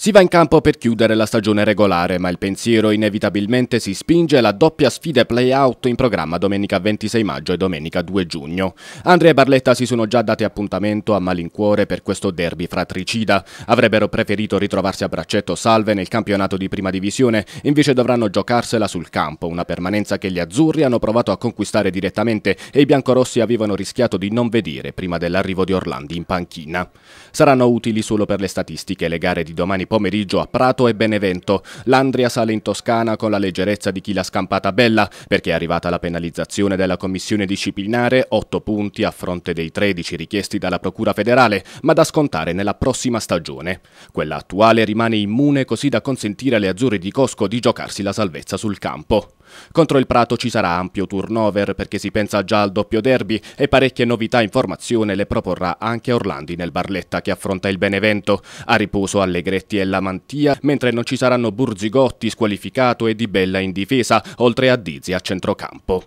Si va in campo per chiudere la stagione regolare, ma il pensiero inevitabilmente si spinge alla doppia sfida play-out in programma domenica 26 maggio e domenica 2 giugno. Andrea e Barletta si sono già date appuntamento a malincuore per questo derby fratricida. Avrebbero preferito ritrovarsi a braccetto salve nel campionato di prima divisione, invece dovranno giocarsela sul campo, una permanenza che gli azzurri hanno provato a conquistare direttamente e i biancorossi avevano rischiato di non vedere prima dell'arrivo di Orlandi in panchina. Saranno utili solo per le statistiche le gare di domani pomeriggio a Prato e Benevento. L'Andria sale in Toscana con la leggerezza di chi l'ha scampata bella, perché è arrivata la penalizzazione della commissione disciplinare, 8 punti a fronte dei 13 richiesti dalla Procura federale, ma da scontare nella prossima stagione. Quella attuale rimane immune così da consentire alle azzurre di Cosco di giocarsi la salvezza sul campo. Contro il Prato ci sarà ampio turnover perché si pensa già al doppio derby e parecchie novità in formazione le proporrà anche Orlandi nel Barletta che affronta il Benevento. A riposo Allegretti e la Mantia, mentre non ci saranno Burzigotti squalificato e Di Bella in difesa, oltre a Dizia a centrocampo.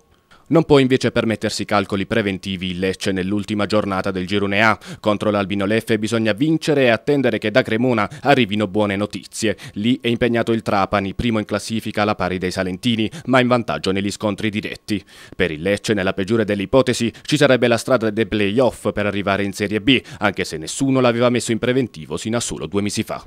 Non può invece permettersi calcoli preventivi il Lecce nell'ultima giornata del girone A. Contro l'Albino Leffe bisogna vincere e attendere che da Cremona arrivino buone notizie. Lì è impegnato il Trapani, primo in classifica alla pari dei Salentini, ma in vantaggio negli scontri diretti. Per il Lecce, nella peggiore delle ipotesi, ci sarebbe la strada dei playoff per arrivare in Serie B, anche se nessuno l'aveva messo in preventivo sino a solo due mesi fa.